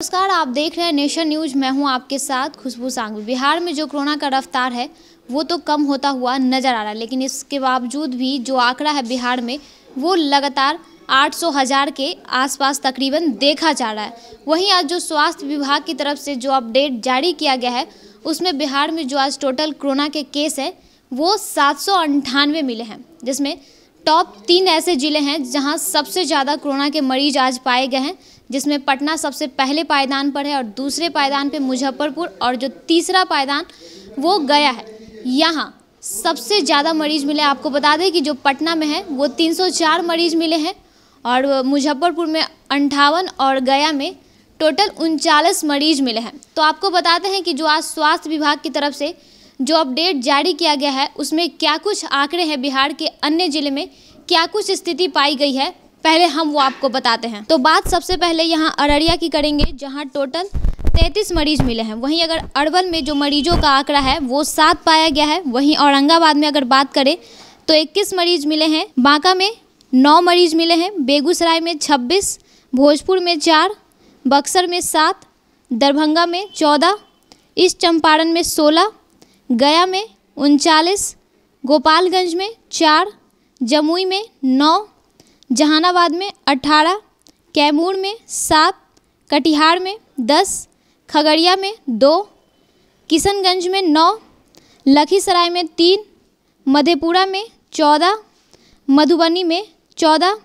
नमस्कार आप देख रहे हैं नेशन न्यूज मैं हूं आपके साथ खुशबू सांग बिहार में जो कोरोना का रफ्तार है वो तो कम होता हुआ नजर आ रहा है लेकिन इसके बावजूद भी जो आंकड़ा है बिहार में वो लगातार 800 हज़ार के आसपास तकरीबन देखा जा रहा है वहीं आज जो स्वास्थ्य विभाग की तरफ से जो अपडेट जारी किया गया है उसमें बिहार में जो आज टोटल कोरोना के केस हैं वो सात मिले हैं जिसमें टॉप तीन ऐसे ज़िले हैं जहां सबसे ज़्यादा कोरोना के मरीज आज पाए गए हैं जिसमें पटना सबसे पहले पायदान पर है और दूसरे पायदान पे मुजफ्फरपुर और जो तीसरा पायदान वो गया है यहाँ सबसे ज़्यादा मरीज मिले आपको बता दें कि जो पटना में है वो 304 मरीज मिले हैं और मुजफ्फरपुर में अंठावन और गया में टोटल उनचालीस मरीज मिले हैं तो आपको बताते हैं कि जो आज स्वास्थ्य विभाग की तरफ से जो अपडेट जारी किया गया है उसमें क्या कुछ आंकड़े हैं बिहार के अन्य जिले में क्या कुछ स्थिति पाई गई है पहले हम वो आपको बताते हैं तो बात सबसे पहले यहाँ अररिया की करेंगे जहाँ टोटल तैंतीस मरीज मिले हैं वहीं अगर अरवल में जो मरीजों का आंकड़ा है वो सात पाया गया है वहीं औरंगाबाद में अगर बात करें तो इक्कीस मरीज मिले हैं बांका में नौ मरीज मिले हैं बेगूसराय में छब्बीस भोजपुर में चार बक्सर में सात दरभंगा में चौदह ईस्ट चंपारण में सोलह गया में उनचालीस गोपालगंज में चार जमुई में नौ जहानाबाद में अठारह कैमूर में सात कटिहार में दस खगड़िया में दो किशनगंज में नौ लखीसराय में तीन मधेपुरा में चौदह मधुबनी में चौदह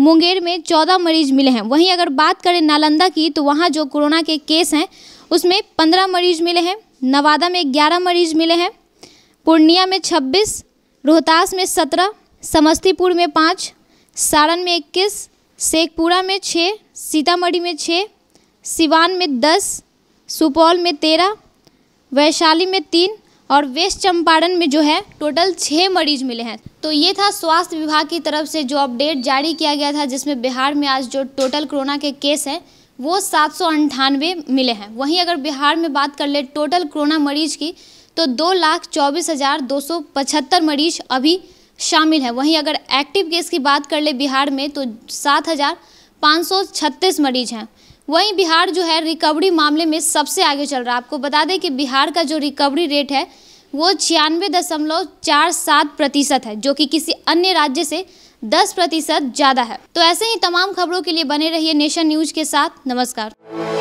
मुंगेर में चौदह मरीज मिले हैं वहीं अगर बात करें नालंदा की तो वहाँ जो कोरोना के केस हैं उसमें पंद्रह मरीज मिले हैं नवादा में ग्यारह मरीज मिले हैं पूर्णिया में छब्बीस रोहतास में सत्रह समस्तीपुर में पाँच सारण में इक्कीस शेखपुरा में छः सीतामढ़ी में छः सिवान में दस सुपौल में तेरह वैशाली में तीन और वेस्ट चंपारण में जो है टोटल छः मरीज मिले हैं तो ये था स्वास्थ्य विभाग की तरफ से जो अपडेट जारी किया गया था जिसमें बिहार में आज जो टोटल कोरोना के केस हैं वो सात मिले हैं वहीं अगर बिहार में बात कर ले टोटल कोरोना मरीज की तो दो लाख चौबीस हज़ार दो सौ पचहत्तर मरीज अभी शामिल हैं वहीं अगर एक्टिव केस की बात कर ले बिहार में तो सात हज़ार पाँच सौ छत्तीस मरीज हैं वहीं बिहार जो है रिकवरी मामले में सबसे आगे चल रहा है आपको बता दें कि बिहार का जो रिकवरी रेट है वो छियानवे दशमलव चार सात प्रतिशत है जो कि किसी अन्य राज्य से दस प्रतिशत ज़्यादा है तो ऐसे ही तमाम खबरों के लिए बने रहिए नेशन न्यूज के साथ नमस्कार